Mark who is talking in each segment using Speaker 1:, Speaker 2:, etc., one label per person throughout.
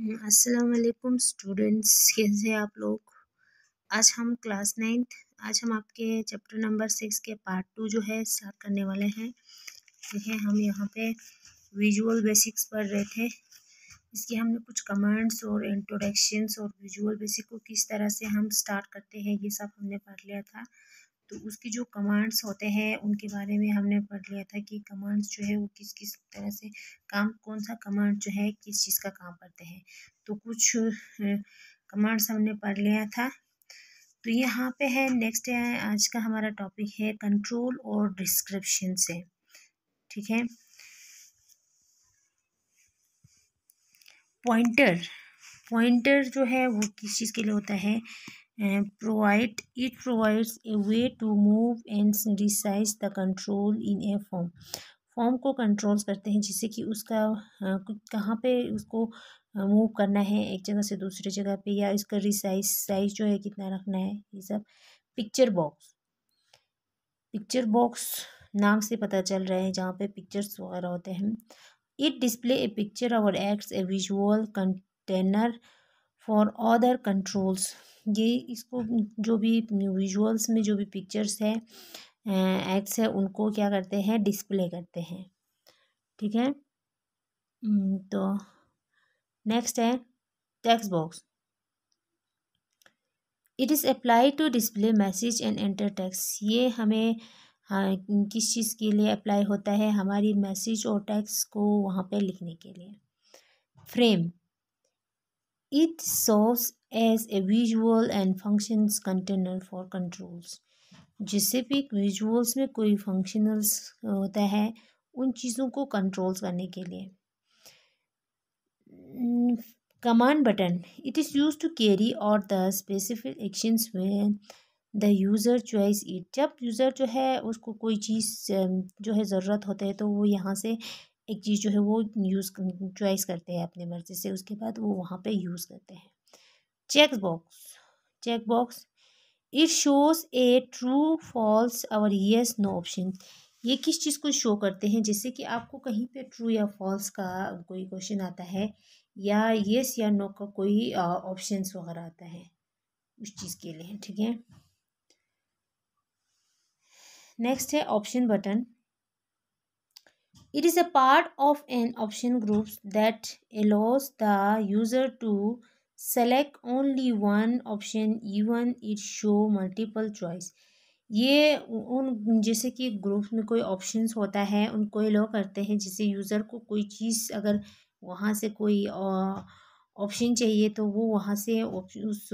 Speaker 1: हम्म, अस्सलाम वालेकुम स्टूडेंट्स कैसे आप लोग आज हम क्लास नाइन्थ आज हम आपके चैप्टर नंबर सिक्स के पार्ट टू जो है स्टार्ट करने वाले हैं देखिए हम यहाँ पे विजुअल बेसिक्स पढ़ रहे थे इसके हमने कुछ कमांड्स और इंट्रोडक्शंस और विजुअल बेसिक को किस तरह से हम स्टार्ट करते हैं ये सब हमने पढ़ लिया था तो उसके जो कमांड्स होते हैं उनके बारे में हमने पढ़ लिया था कि कमांड्स जो है वो किस किस तरह से काम कौन सा कमांड जो है किस चीज़ का काम करते हैं तो कुछ कमांड्स हमने पढ़ लिया था तो यहाँ पे है नेक्स्ट है आज का हमारा टॉपिक है कंट्रोल और डिस्क्रिप्शन से ठीक है पॉइंटर पॉइंटर जो है वो किस चीज़ के लिए होता है provide it provides a way to move and resize the control in a form form को कंट्रोल करते हैं जिससे कि उसका हाँ, कहाँ पे उसको मूव हाँ, करना है एक जगह से दूसरी जगह पे या इसका रिसाइज साइज जो है कितना रखना है ये सब पिक्चर बॉक्स पिक्चर बॉक्स नाम से पता चल रहा है जहाँ पे पिक्चर्स वगैरह होते हैं इट डिस्प्ले ए पिक्चर और acts a visual container for other controls ये इसको जो भी विजुअल्स में जो भी पिक्चर्स है एक्ट्स है उनको क्या करते हैं डिस्प्ले करते हैं ठीक है तो नेक्स्ट है text box it is apply to display message and enter text ये हमें हाँ किस चीज़ के लिए अप्लाई होता है हमारी मैसेज और टेक्स्ट को वहाँ पे लिखने के लिए frame It serves as a visual and functions container for controls जिससे भी विजुअल्स में कोई फंक्शनल्स होता है उन चीज़ों को कंट्रोल्स करने के लिए command button it is use to carry out the specific actions में द यूज़र चॉइस इट जब यूज़र जो है उसको कोई चीज़ um, जो है ज़रूरत होता है तो वो यहाँ से एक चीज़ जो है वो यूज़ चॉइस करते हैं अपने मर्ज़ी से उसके बाद वो वहाँ पे यूज़ करते हैं check box check box it shows a true false or yes no option ये किस चीज़ को शो करते हैं जैसे कि आपको कहीं पे ट्रू या फॉल्स का कोई क्वेश्चन आता है या येस या नो का कोई ऑप्शन वगैरह आता है उस चीज़ के लिए ठीक है नेक्स्ट है option button It is a part of an option group that allows the user to select only one option even it show multiple choice. ये उन जैसे कि ग्रुप में कोई ऑप्शंस होता है उनको अलाउ करते हैं जैसे यूज़र को कोई चीज़ अगर वहाँ से कोई ऑप्शन चाहिए तो वो वहाँ से उस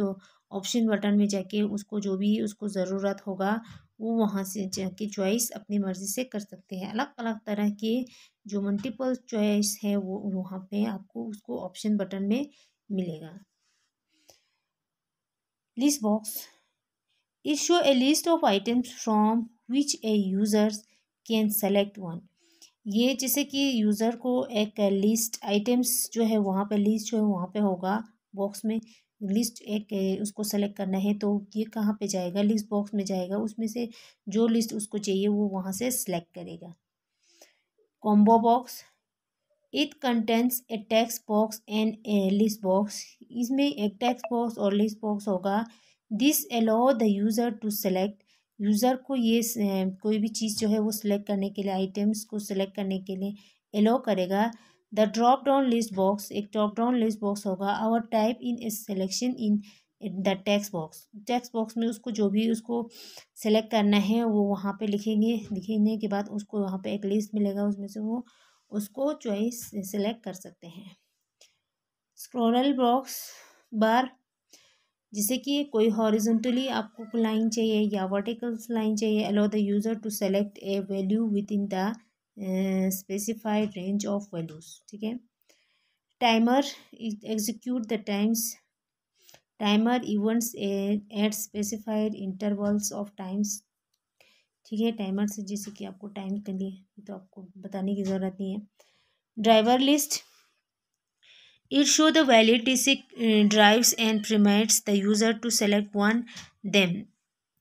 Speaker 1: ऑप्शन बटन में जाके उसको जो भी उसको ज़रूरत होगा वो वहाँ से जाके चॉइस अपनी मर्ज़ी से कर सकते हैं अलग अलग तरह के जो मल्टीपल चॉइस है वो वहाँ पे आपको उसको ऑप्शन बटन में मिलेगा list box is show a list of items from which a users can select one ये जैसे कि यूज़र को एक लिस्ट आइटम्स जो है वहाँ पे लिस्ट जो है वहाँ पे होगा बॉक्स में लिस्ट एक उसको सेलेक्ट करना है तो ये कहाँ पे जाएगा लिस्ट बॉक्स में जाएगा उसमें से जो लिस्ट उसको चाहिए वो वहाँ से सेलेक्ट करेगा combo box it contents a text box and a list box इसमें एक टैक्स बॉक्स और लिस्ट बॉक्स होगा this allow the user to select user को ये कोई भी चीज़ जो है वो सिलेक्ट करने के लिए आइटम्स को सिलेक्ट करने के लिए अलाउ करेगा the drop down list box एक ड्रॉप डाउन लिस्ट बॉक्स होगा or type in a selection in the text box text box में उसको जो भी उसको सेलेक्ट करना है वो वहाँ पे लिखेंगे लिखने के बाद उसको वहाँ पे एक लिस्ट मिलेगा उसमें से वो उसको चॉइस सेलेक्ट कर सकते हैं स्क्रोनल बॉक्स बार जिसे कि कोई हॉरिजेंटली आपको लाइन चाहिए या वर्टिकल्स लाइन चाहिए allow the user to select a value within the specified range of values ठीक है timer execute the times timer events at specified intervals of times ठीक है टाइमर से जैसे कि आपको टाइम के लिए तो आपको बताने की ज़रूरत नहीं है driver list it show the valid disk drives and prompts the user to select one them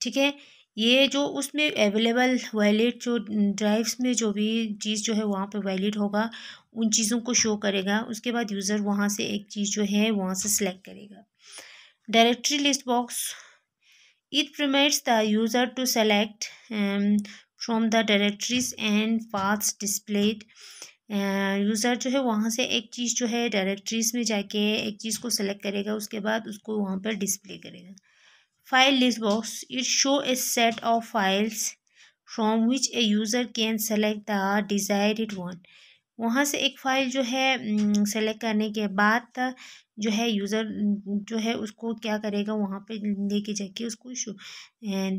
Speaker 1: ठीक है ये जो उसमें अवेलेबल वैलिड जो ड्राइव्स में जो भी चीज़ जो है वहाँ पे वैलिड होगा उन चीज़ों को शो करेगा उसके बाद यूज़र वहाँ से एक चीज़ जो है वहाँ से सिलेक्ट करेगा directory list box it prompts the user to select from the directories and paths displayed user जो है वहाँ से एक चीज़ जो है डायरेक्ट्रीज में जाके एक चीज़ को सेलेक्ट करेगा उसके बाद उसको वहाँ पर डिस्प्ले करेगा file list box it show a set of files from which a user can select the desired one वहाँ से एक फ़ाइल जो है सेलेक्ट करने के बाद जो है यूज़र जो है उसको क्या करेगा वहाँ पे लेके जाके उसको शो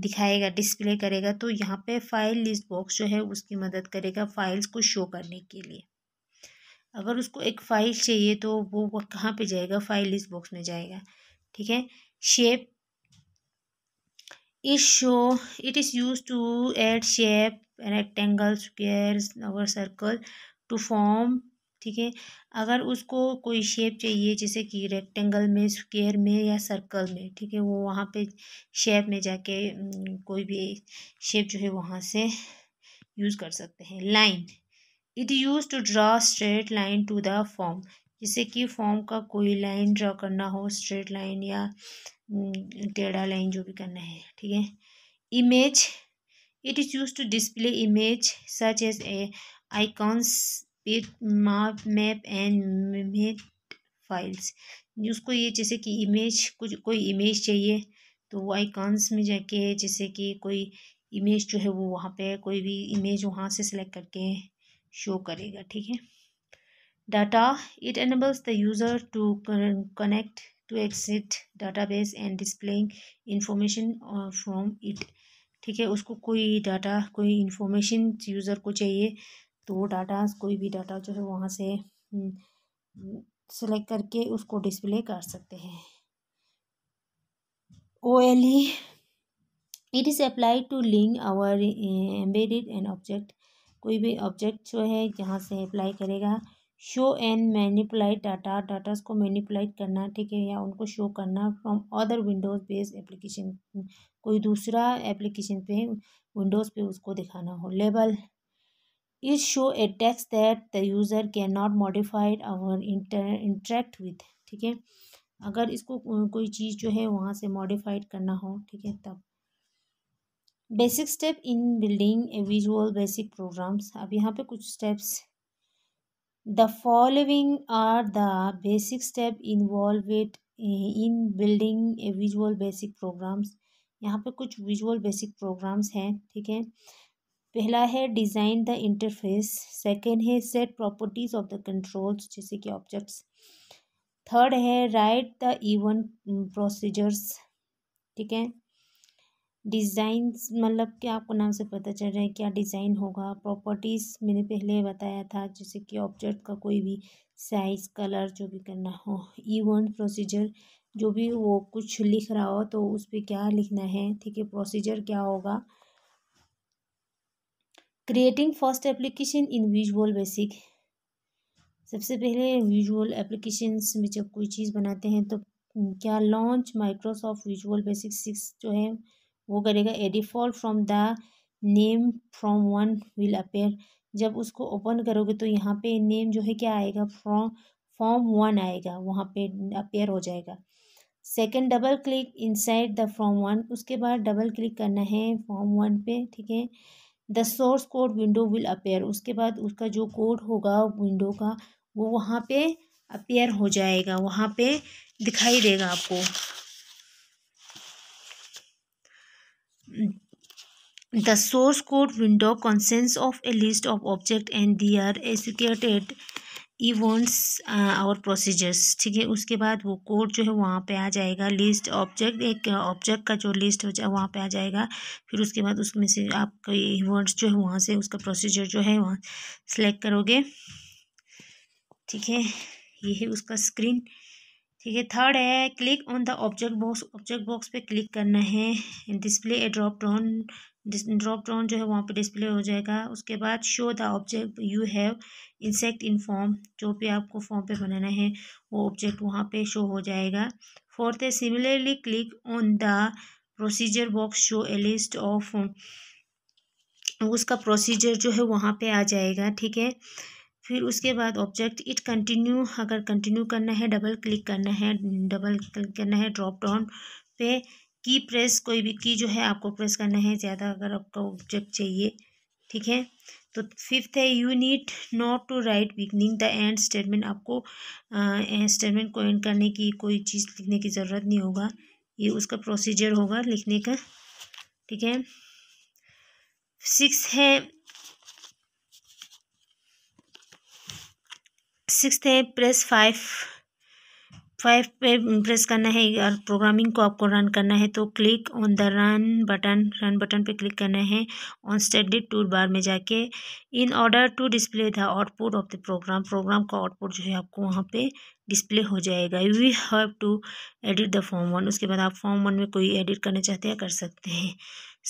Speaker 1: दिखाएगा डिस्प्ले करेगा तो यहाँ पे फ़ाइल लिस्ट बॉक्स जो है उसकी मदद करेगा फाइल्स को शो करने के लिए अगर उसको एक फ़ाइल चाहिए तो वो कहाँ पे जाएगा फाइल लिस्ट बॉक्स में जाएगा ठीक है shape is show it is use to add shape rectangle square और सर्कल टू फॉर्म ठीक है अगर उसको कोई शेप चाहिए जैसे कि रेक्टेंगल में स्क्यर में या सर्कल में ठीक है वो वहाँ पे शेप में जाके कोई भी शेप जो है वहाँ से यूज़ कर सकते हैं line it use to draw straight line to the form जैसे कि फॉर्म का कोई लाइन ड्रा करना हो स्ट्रेट लाइन या हम्म, टेढ़ा लाइन जो भी करना है ठीक है image it is use to display image such as a icons पेट माप मैप एंड मेट फाइल्स उसको ये जैसे कि इमेज कुछ कोई इमेज चाहिए तो वो आइकॉन्स में जाके जैसे कि कोई इमेज जो है वो वहाँ पे कोई भी इमेज वहाँ से सेलेक्ट करके शो करेगा ठीक है data it enables the user to connect to database and displaying information from it ठीक है उसको कोई डाटा कोई इन्फॉर्मेशन यूज़र को चाहिए तो वो डाटा कोई भी डाटा जो है वहाँ से सेलेक्ट हम्म, करके उसको डिस्प्ले कर सकते हैं O L E it is apply to link our embedded and object कोई भी ऑब्जेक्ट जो है जहाँ से अप्लाई करेगा show and manipulate data datas को मैनिपुलाइट करना ठीक है या उनको शो करना from other windows based application कोई दूसरा एप्लीकेशन पे विंडोज़ पे उसको दिखाना हो label is show a text that the user can not modified और इंटरेक्ट विथ ठीक है अगर इसको कोई चीज़ जो है वहाँ से मॉडिफाइड करना हो ठीक है तब basic step in building a visual basic programs अब यहाँ पे कुछ steps The following are the basic step involved eh, in building a visual basic programs यहाँ पे कुछ विजुअल बेसिक प्रोग्राम्स हैं ठीक है पहला है डिज़ाइन द इंटरफेस सेकंड है set properties of the controls जैसे कि ऑब्जेक्ट्स थर्ड है राइट द इवन प्रोसीजर्स ठीक है डिज़ाइन मतलब कि आपको नाम से पता चल रहा है क्या डिज़ाइन होगा प्रॉपर्टीज़ मैंने पहले बताया था जैसे कि ऑब्जेक्ट का कोई भी साइज़ कलर जो भी करना हो इवन प्रोसीजर जो भी वो कुछ लिख रहा हो तो उस पर क्या लिखना है ठीक है प्रोसीजर क्या होगा creating first application in visual basic सबसे पहले विजुअल एप्लीकेशंस में जब कोई चीज़ बनाते हैं तो क्या launch Microsoft visual basic six जो है वो करेगा a default from the name from one will appear जब उसको ओपन करोगे तो यहाँ पे नेम जो है क्या आएगा फ्रॉम फॉर्म वन आएगा वहाँ पे अपेयर हो जाएगा second double click inside the form one उसके बाद डबल क्लिक करना है फॉर्म वन पे ठीक है the source code window will appear उसके बाद उसका जो कोड होगा विंडो का वो वहाँ पे अपेयर हो जाएगा वहाँ पे दिखाई देगा आपको the source code window consists of a list of and and their executed events और uh, procedures ठीक है उसके बाद वो कोड जो है वहाँ पे आ जाएगा लिस्ट ऑब्जेक्ट एक ऑब्जेक्ट uh, का जो लिस्ट हो जाए वहाँ पे आ जाएगा फिर उसके बाद उसमें से आप इवेंट्स जो है वहाँ से उसका प्रोसीजर जो है वहाँ सेलेक्ट करोगे ठीक है ये है उसका स्क्रीन ठीक है थर्ड है click on the object box object box पे क्लिक करना है display a drop down drop down जो है वहाँ पे डिस्प्ले हो जाएगा उसके बाद show the object you have insert in form जो भी आपको फॉर्म पे बनाना है वो ऑब्जेक्ट वहाँ पे शो हो जाएगा फोर्थ है similarly click on the procedure box show a list of उसका प्रोसीजर जो है वहाँ पे आ जाएगा ठीक है फिर उसके बाद ऑब्जेक्ट इट कंटिन्यू अगर कंटिन्यू करना है डबल क्लिक करना है डबल क्लिक करना है ड्रॉप डाउन पे की प्रेस कोई भी की जो है आपको प्रेस करना है ज़्यादा अगर आपका ऑब्जेक्ट चाहिए ठीक है तो फिफ्थ है you need not to write beginning the end statement आपको स्टेटमेंट को एंड करने की कोई चीज़ लिखने की ज़रूरत नहीं होगा ये उसका प्रोसीजर होगा लिखने का ठीक है सिक्स है सिक्स है प्रेस फाइव फाइव पे प्रेस करना है और प्रोग्रामिंग को आपको रन करना है तो click on the run button run button पे क्लिक करना है ऑन स्टेडिट टूल बार में जाके in order to display the output of the program program का आउटपुट जो है आपको वहाँ पे डिस्प्ले हो जाएगा we have to edit the form one उसके बाद आप फॉर्म वन में कोई एडिट करना चाहते हैं कर सकते हैं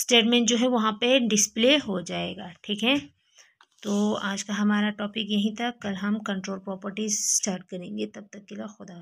Speaker 1: स्टेटमेंट जो है वहाँ पर डिस्प्ले हो जाएगा ठीक है तो आज का हमारा टॉपिक यहीं था कल हम कंट्रोल प्रॉपर्टीज स्टार्ट करेंगे तब तक के लिए खुदा